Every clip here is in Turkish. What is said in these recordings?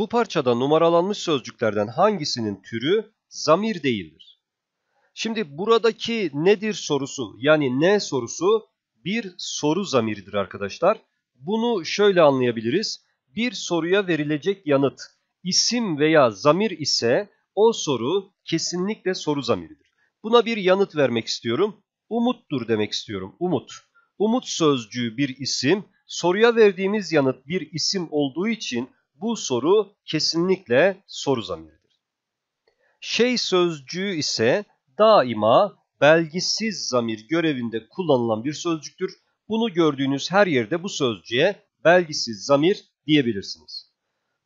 Bu parçada numaralanmış sözcüklerden hangisinin türü zamir değildir? Şimdi buradaki nedir sorusu yani ne sorusu bir soru zamiridir arkadaşlar. Bunu şöyle anlayabiliriz. Bir soruya verilecek yanıt isim veya zamir ise o soru kesinlikle soru zamiridir. Buna bir yanıt vermek istiyorum. Umuttur demek istiyorum. Umut. Umut sözcüğü bir isim. Soruya verdiğimiz yanıt bir isim olduğu için bu soru kesinlikle soru zamiridir. Şey sözcüğü ise daima belgisiz zamir görevinde kullanılan bir sözcüktür. Bunu gördüğünüz her yerde bu sözcüğe belgisiz zamir diyebilirsiniz.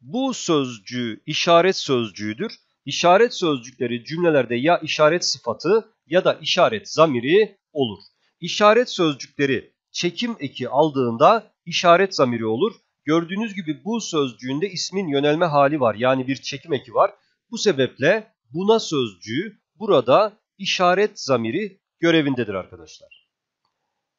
Bu sözcüğü işaret sözcüğüdür. İşaret sözcükleri cümlelerde ya işaret sıfatı ya da işaret zamiri olur. İşaret sözcükleri çekim eki aldığında işaret zamiri olur. Gördüğünüz gibi bu sözcüğünde ismin yönelme hali var. Yani bir çekim eki var. Bu sebeple buna sözcüğü burada işaret zamiri görevindedir arkadaşlar.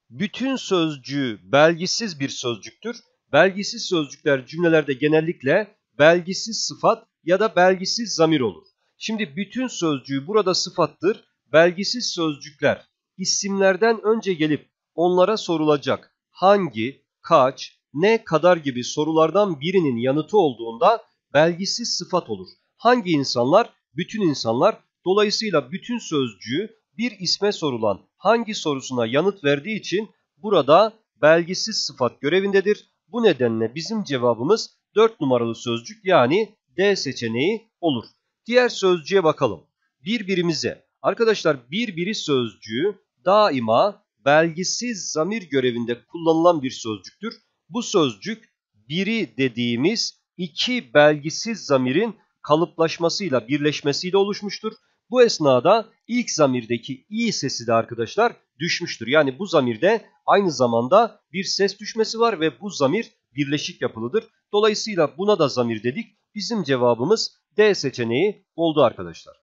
Bütün sözcüğü belgisiz bir sözcüktür. Belgisiz sözcükler cümlelerde genellikle belgisiz sıfat ya da belgisiz zamir olur. Şimdi bütün sözcüğü burada sıfattır. Belgisiz sözcükler isimlerden önce gelip onlara sorulacak hangi, kaç, ne kadar gibi sorulardan birinin yanıtı olduğunda belgisiz sıfat olur. Hangi insanlar? Bütün insanlar. Dolayısıyla bütün sözcüğü bir isme sorulan hangi sorusuna yanıt verdiği için burada belgisiz sıfat görevindedir. Bu nedenle bizim cevabımız 4 numaralı sözcük yani D seçeneği olur. Diğer sözcüğe bakalım. Birbirimize. Arkadaşlar birbiri sözcüğü daima belgisiz zamir görevinde kullanılan bir sözcüktür bu sözcük biri dediğimiz iki belgisiz zamirin kalıplaşmasıyla birleşmesiyle oluşmuştur. Bu esnada ilk zamirdeki i sesi de arkadaşlar düşmüştür. Yani bu zamirde aynı zamanda bir ses düşmesi var ve bu zamir birleşik yapılıdır. Dolayısıyla buna da zamir dedik. Bizim cevabımız D seçeneği oldu arkadaşlar.